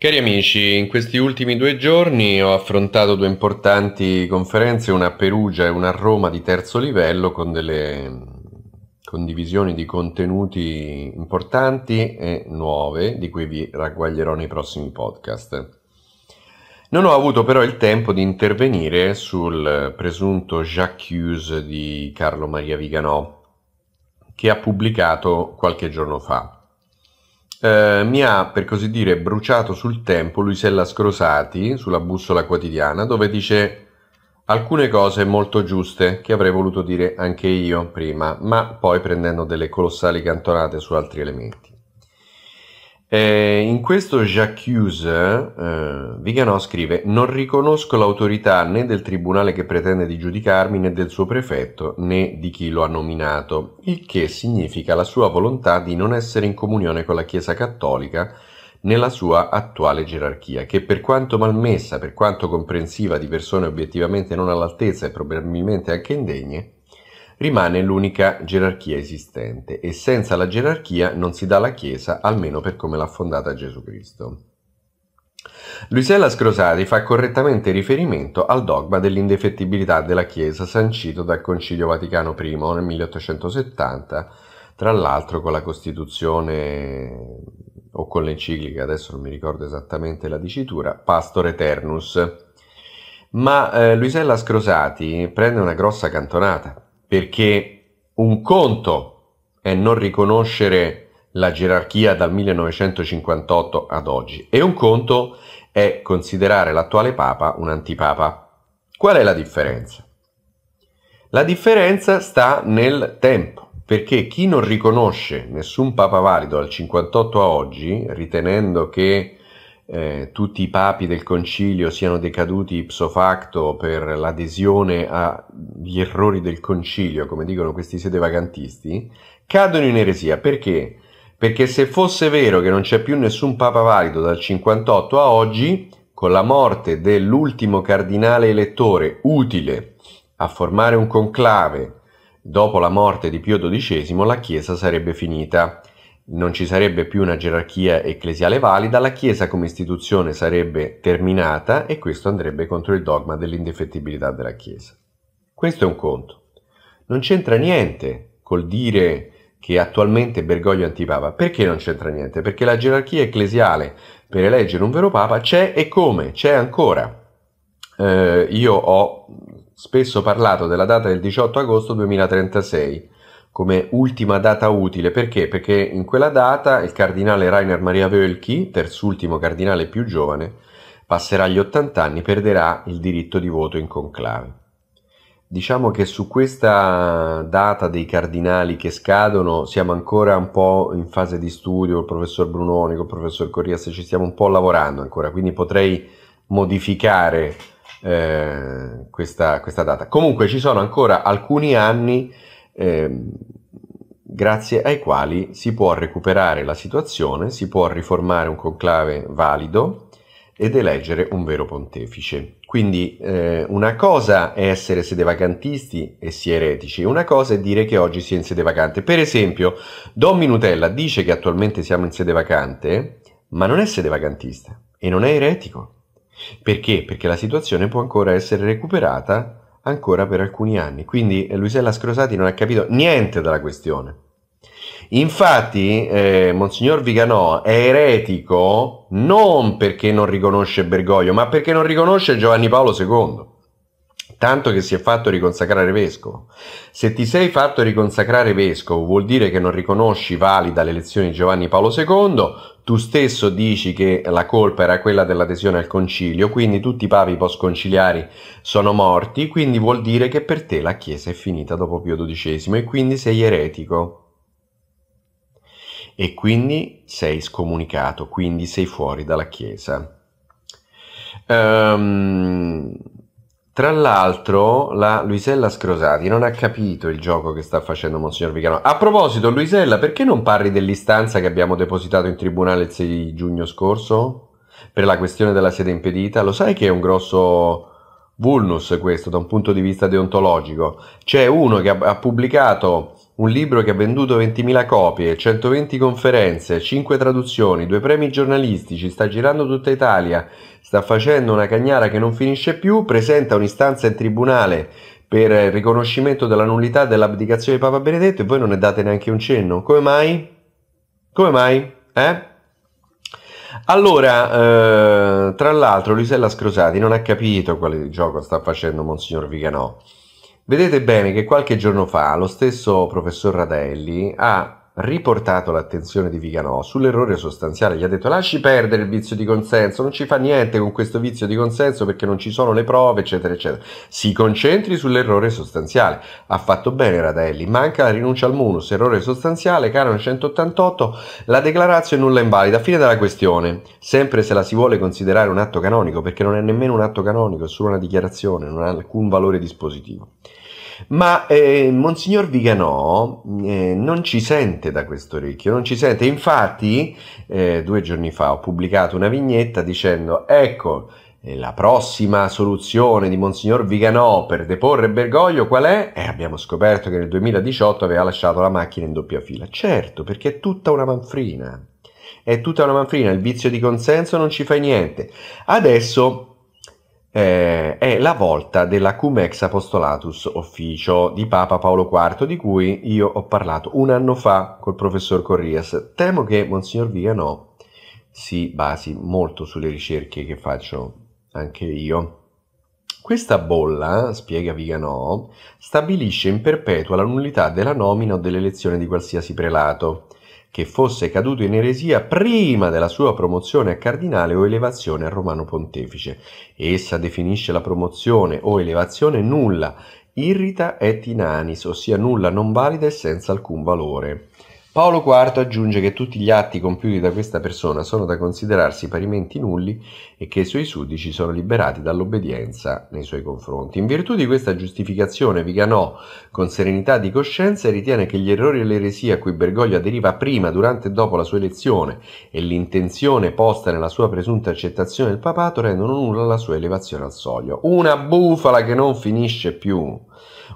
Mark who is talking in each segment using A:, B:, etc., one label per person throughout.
A: Cari amici, in questi ultimi due giorni ho affrontato due importanti conferenze, una a Perugia e una a Roma di terzo livello, con delle condivisioni di contenuti importanti e nuove, di cui vi ragguaglierò nei prossimi podcast. Non ho avuto però il tempo di intervenire sul presunto Jacques Hughes di Carlo Maria Viganò, che ha pubblicato qualche giorno fa. Eh, mi ha, per così dire, bruciato sul tempo Luisella Scrosati sulla bussola quotidiana, dove dice alcune cose molto giuste che avrei voluto dire anche io prima, ma poi prendendo delle colossali cantonate su altri elementi. Eh, in questo Jacques eh, Vigano scrive Non riconosco l'autorità né del tribunale che pretende di giudicarmi né del suo prefetto né di chi lo ha nominato, il che significa la sua volontà di non essere in comunione con la Chiesa Cattolica nella sua attuale gerarchia, che per quanto malmessa, per quanto comprensiva di persone obiettivamente non all'altezza e probabilmente anche indegne, rimane l'unica gerarchia esistente e senza la gerarchia non si dà la Chiesa, almeno per come l'ha fondata Gesù Cristo. Luisella Scrosati fa correttamente riferimento al dogma dell'indefettibilità della Chiesa sancito dal Concilio Vaticano I nel 1870, tra l'altro con la Costituzione o con l'enciclica, adesso non mi ricordo esattamente la dicitura, Pastor Eternus. Ma eh, Luisella Scrosati prende una grossa cantonata perché un conto è non riconoscere la gerarchia dal 1958 ad oggi e un conto è considerare l'attuale Papa un antipapa. Qual è la differenza? La differenza sta nel tempo, perché chi non riconosce nessun Papa valido dal 58 a oggi, ritenendo che eh, tutti i papi del concilio siano decaduti ipso facto per l'adesione agli errori del concilio, come dicono questi sede vacantisti, cadono in eresia. Perché? Perché se fosse vero che non c'è più nessun papa valido dal 58 a oggi, con la morte dell'ultimo cardinale elettore utile a formare un conclave dopo la morte di Pio XII, la Chiesa sarebbe finita non ci sarebbe più una gerarchia ecclesiale valida, la Chiesa come istituzione sarebbe terminata e questo andrebbe contro il dogma dell'indefettibilità della Chiesa. Questo è un conto. Non c'entra niente col dire che attualmente Bergoglio è antipapa. Perché non c'entra niente? Perché la gerarchia ecclesiale per eleggere un vero papa c'è e come? C'è ancora. Eh, io ho spesso parlato della data del 18 agosto 2036 come ultima data utile, perché? Perché in quella data il cardinale Rainer Maria Wölki, terzultimo cardinale più giovane, passerà gli 80 anni, e perderà il diritto di voto in conclave. Diciamo che su questa data dei cardinali che scadono siamo ancora un po' in fase di studio, il professor Brunoni, il professor Corrias, ci stiamo un po' lavorando ancora, quindi potrei modificare eh, questa, questa data. Comunque ci sono ancora alcuni anni Ehm, grazie ai quali si può recuperare la situazione, si può riformare un conclave valido ed eleggere un vero pontefice. Quindi eh, una cosa è essere sedevacantisti e si eretici, una cosa è dire che oggi si è in sede vacante. Per esempio, Don Minutella dice che attualmente siamo in sede vacante, ma non è sede vacantista e non è eretico. Perché? Perché la situazione può ancora essere recuperata ancora per alcuni anni. Quindi eh, Luisella Scrosati non ha capito niente della questione. Infatti, eh, Monsignor Viganò è eretico non perché non riconosce Bergoglio, ma perché non riconosce Giovanni Paolo II tanto che si è fatto riconsacrare vescovo. Se ti sei fatto riconsacrare vescovo vuol dire che non riconosci valida l'elezione di Giovanni Paolo II, tu stesso dici che la colpa era quella dell'adesione al concilio, quindi tutti i papi post-conciliari sono morti, quindi vuol dire che per te la Chiesa è finita dopo Pio XII e quindi sei eretico. E quindi sei scomunicato, quindi sei fuori dalla Chiesa. Um, tra l'altro, la Luisella Scrosati non ha capito il gioco che sta facendo Monsignor Vicano. A proposito, Luisella, perché non parli dell'istanza che abbiamo depositato in tribunale il 6 giugno scorso? Per la questione della sede impedita? Lo sai che è un grosso vulnus questo da un punto di vista deontologico? C'è uno che ha, ha pubblicato un libro che ha venduto 20.000 copie, 120 conferenze, 5 traduzioni, due premi giornalistici, sta girando tutta Italia, sta facendo una cagnara che non finisce più, presenta un'istanza in tribunale per il riconoscimento della nullità dell'abdicazione di Papa Benedetto e voi non ne date neanche un cenno. Come mai? Come mai? Eh? Allora, eh, tra l'altro, Luisella Scrosati non ha capito quale gioco sta facendo Monsignor Viganò. Vedete bene che qualche giorno fa lo stesso professor Radelli ha riportato l'attenzione di Viganò sull'errore sostanziale. Gli ha detto lasci perdere il vizio di consenso, non ci fa niente con questo vizio di consenso perché non ci sono le prove, eccetera, eccetera. Si concentri sull'errore sostanziale. Ha fatto bene Radelli, manca la rinuncia al munus, errore sostanziale, caro 188, la declarazione nulla invalida, fine della questione. Sempre se la si vuole considerare un atto canonico, perché non è nemmeno un atto canonico, è solo una dichiarazione, non ha alcun valore dispositivo. Ma eh, Monsignor Viganò eh, non ci sente da questo orecchio, non ci sente. Infatti, eh, due giorni fa ho pubblicato una vignetta dicendo: Ecco, eh, la prossima soluzione di Monsignor Viganò per deporre Bergoglio qual è? E eh, abbiamo scoperto che nel 2018 aveva lasciato la macchina in doppia fila. Certo, perché è tutta una manfrina. È tutta una manfrina, il vizio di consenso non ci fa niente. Adesso eh, è la volta della Cum ex apostolatus officio di Papa Paolo IV, di cui io ho parlato un anno fa col professor Corrias. Temo che Monsignor Vigano si basi molto sulle ricerche che faccio anche io. Questa bolla, spiega Vigano, stabilisce in perpetua la nullità della nomina o dell'elezione di qualsiasi prelato che fosse caduto in eresia prima della sua promozione a cardinale o elevazione a romano pontefice. Essa definisce la promozione o elevazione nulla, irrita et inanis, ossia nulla non valida e senza alcun valore. Paolo IV aggiunge che tutti gli atti compiuti da questa persona sono da considerarsi parimenti nulli e che i suoi sudici sono liberati dall'obbedienza nei suoi confronti. In virtù di questa giustificazione, Viganò, con serenità di coscienza, ritiene che gli errori e le eresie a cui Bergoglio aderiva prima, durante e dopo la sua elezione e l'intenzione posta nella sua presunta accettazione del papato rendono nulla la sua elevazione al soglio. Una bufala che non finisce più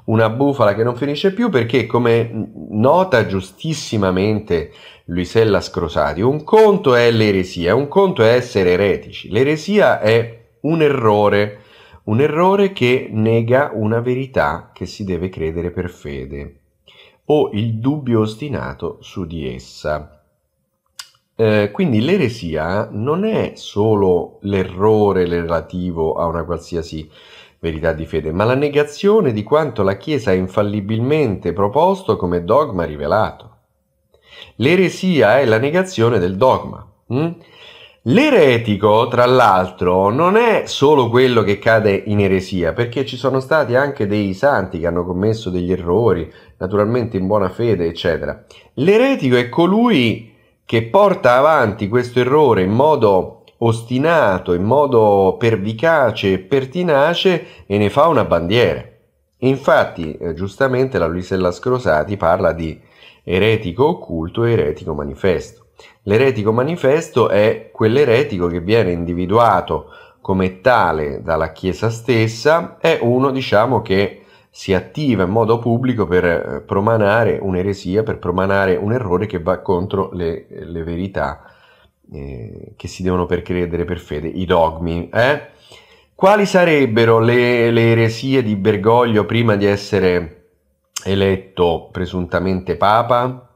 A: una bufala che non finisce più perché come nota giustissimamente Luisella Scrosati, un conto è l'eresia, un conto è essere eretici, l'eresia è un errore, un errore che nega una verità che si deve credere per fede o il dubbio ostinato su di essa. Eh, quindi l'eresia non è solo l'errore relativo a una qualsiasi verità di fede, ma la negazione di quanto la Chiesa ha infallibilmente proposto come dogma rivelato. L'eresia è la negazione del dogma. Hm? L'eretico, tra l'altro, non è solo quello che cade in eresia, perché ci sono stati anche dei santi che hanno commesso degli errori, naturalmente in buona fede, eccetera. L'eretico è colui che porta avanti questo errore in modo ostinato, in modo pervicace e pertinace e ne fa una bandiera. Infatti, eh, giustamente, la Luisella Scrosati parla di eretico occulto e eretico manifesto. L'eretico manifesto è quell'eretico che viene individuato come tale dalla Chiesa stessa, è uno diciamo che si attiva in modo pubblico per eh, promanare un'eresia, per promanare un errore che va contro le, le verità eh, che si devono per credere per fede, i dogmi. Eh? Quali sarebbero le, le eresie di Bergoglio prima di essere eletto presuntamente Papa?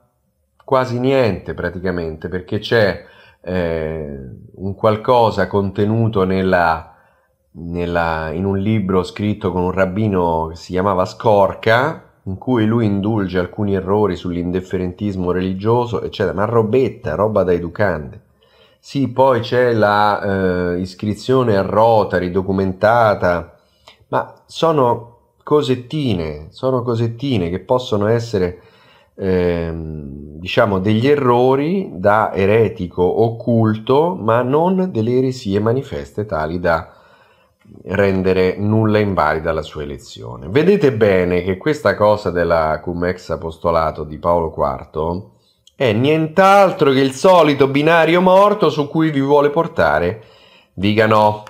A: Quasi niente praticamente, perché c'è eh, un qualcosa contenuto nella... Nella, in un libro scritto con un rabbino che si chiamava Scorca, in cui lui indulge alcuni errori sull'indifferentismo religioso, eccetera, ma robetta, roba da educante. Sì, poi c'è la eh, iscrizione a Rotary documentata, ma sono cosettine, sono cosettine che possono essere eh, diciamo degli errori da eretico occulto, ma non delle eresie manifeste tali da rendere nulla invalida la sua elezione. Vedete bene che questa cosa della cum ex apostolato di Paolo IV è nient'altro che il solito binario morto su cui vi vuole portare. Dica no.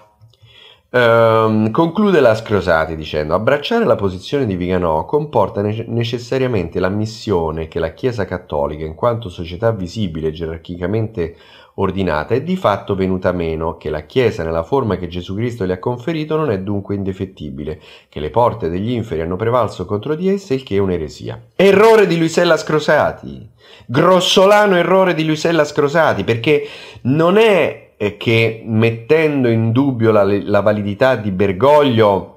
A: Ehm, conclude la Scrosati dicendo abbracciare la posizione di Viganò comporta ne- necessariamente l'ammissione che la Chiesa Cattolica, in quanto società visibile e gerarchicamente ordinata, è di fatto venuta meno, che la Chiesa nella forma che Gesù Cristo le ha conferito non è dunque indefettibile, che le porte degli inferi hanno prevalso contro di esse il che è un'eresia. Errore di Luisella Scrosati! Grossolano errore di Luisella Scrosati, perché non è che mettendo in dubbio la, la validità di Bergoglio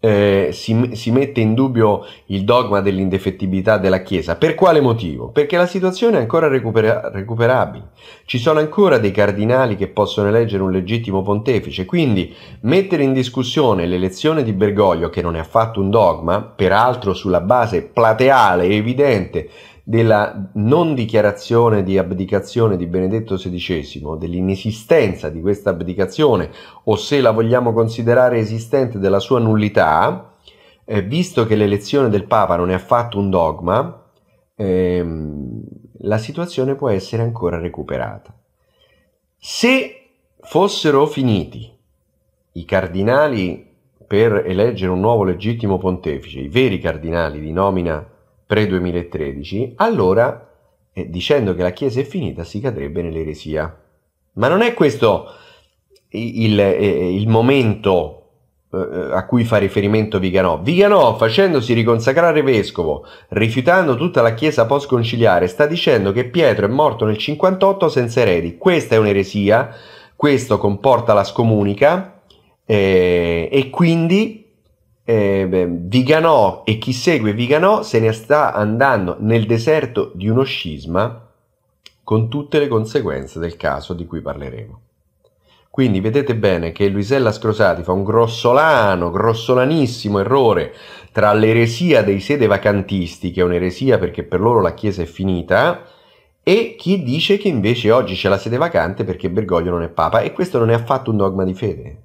A: eh, si, si, mette in dubbio il dogma dell'indefettibilità della Chiesa. Per quale motivo? Perché la situazione è ancora recupera- recuperabile. Ci sono ancora dei cardinali che possono eleggere un legittimo pontefice, quindi mettere in discussione l'elezione di Bergoglio, che non è affatto un dogma, peraltro sulla base plateale e evidente della non dichiarazione di abdicazione di Benedetto XVI, dell'inesistenza di questa abdicazione, o se la vogliamo considerare esistente della sua nullità, eh, visto che l'elezione del Papa non è affatto un dogma, ehm, la situazione può essere ancora recuperata. Se fossero finiti i cardinali per eleggere un nuovo legittimo pontefice, i veri cardinali di nomina pre-2013, allora, eh, dicendo che la Chiesa è finita, si cadrebbe nell'eresia. Ma non è questo il, eh, eh, il momento eh, eh, a cui fa riferimento Viganò. Viganò, facendosi riconsacrare vescovo, rifiutando tutta la chiesa post-conciliare, sta dicendo che Pietro è morto nel 58 senza eredi. Questa è un'eresia, questo comporta la scomunica eh, e quindi eh, beh, Viganò e chi segue Viganò se ne sta andando nel deserto di uno scisma con tutte le conseguenze del caso di cui parleremo. Quindi vedete bene che Luisella Scrosati fa un grossolano, grossolanissimo errore tra l'eresia dei sede vacantisti, che è un'eresia perché per loro la Chiesa è finita, e chi dice che invece oggi c'è la sede vacante perché Bergoglio non è Papa. E questo non è affatto un dogma di fede.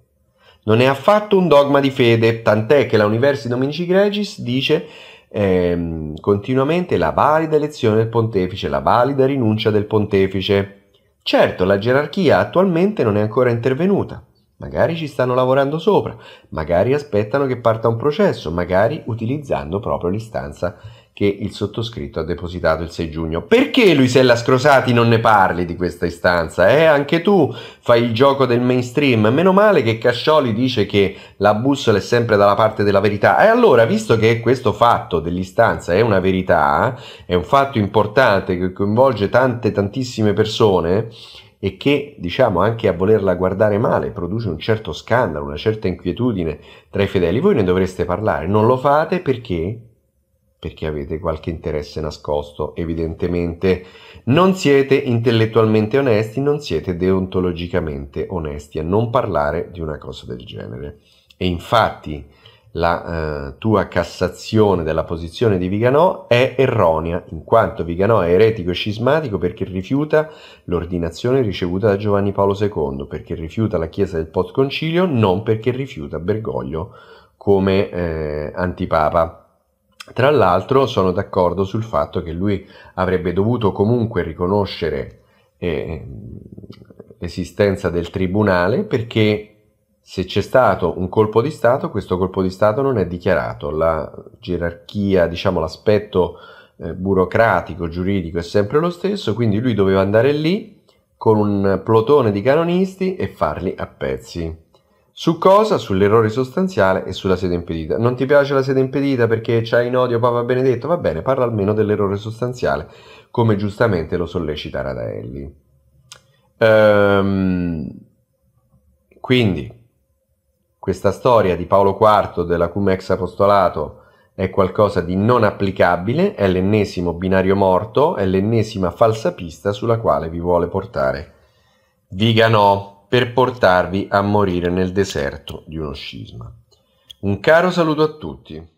A: Non è affatto un dogma di fede, tant'è che la Universi Dominici Gregis dice ehm, continuamente la valida elezione del pontefice, la valida rinuncia del pontefice. Certo, la gerarchia attualmente non è ancora intervenuta. Magari ci stanno lavorando sopra, magari aspettano che parta un processo, magari utilizzando proprio l'istanza che il sottoscritto ha depositato il 6 giugno. Perché Luisella Scrosati non ne parli di questa istanza? Eh? Anche tu fai il gioco del mainstream. Meno male che Cascioli dice che la bussola è sempre dalla parte della verità. E allora, visto che questo fatto dell'istanza è una verità, è un fatto importante che coinvolge tante, tantissime persone e che, diciamo, anche a volerla guardare male produce un certo scandalo, una certa inquietudine tra i fedeli, voi ne dovreste parlare. Non lo fate perché perché avete qualche interesse nascosto, evidentemente non siete intellettualmente onesti, non siete deontologicamente onesti a non parlare di una cosa del genere. E infatti la eh, tua cassazione della posizione di Viganò è erronea, in quanto Viganò è eretico e scismatico perché rifiuta l'ordinazione ricevuta da Giovanni Paolo II, perché rifiuta la Chiesa del Postconcilio, non perché rifiuta Bergoglio come eh, antipapa. Tra l'altro sono d'accordo sul fatto che lui avrebbe dovuto comunque riconoscere eh, l'esistenza del tribunale perché se c'è stato un colpo di Stato, questo colpo di Stato non è dichiarato, la gerarchia, diciamo l'aspetto eh, burocratico, giuridico è sempre lo stesso, quindi lui doveva andare lì con un plotone di canonisti e farli a pezzi. Su cosa? Sull'errore sostanziale e sulla sede impedita. Non ti piace la sede impedita perché c'hai in odio Papa Benedetto? Va bene, parla almeno dell'errore sostanziale, come giustamente lo sollecita Radaelli. Ehm, quindi, questa storia di Paolo IV della cum ex apostolato è qualcosa di non applicabile, è l'ennesimo binario morto, è l'ennesima falsa pista sulla quale vi vuole portare Vigano per portarvi a morire nel deserto di uno scisma. Un caro saluto a tutti.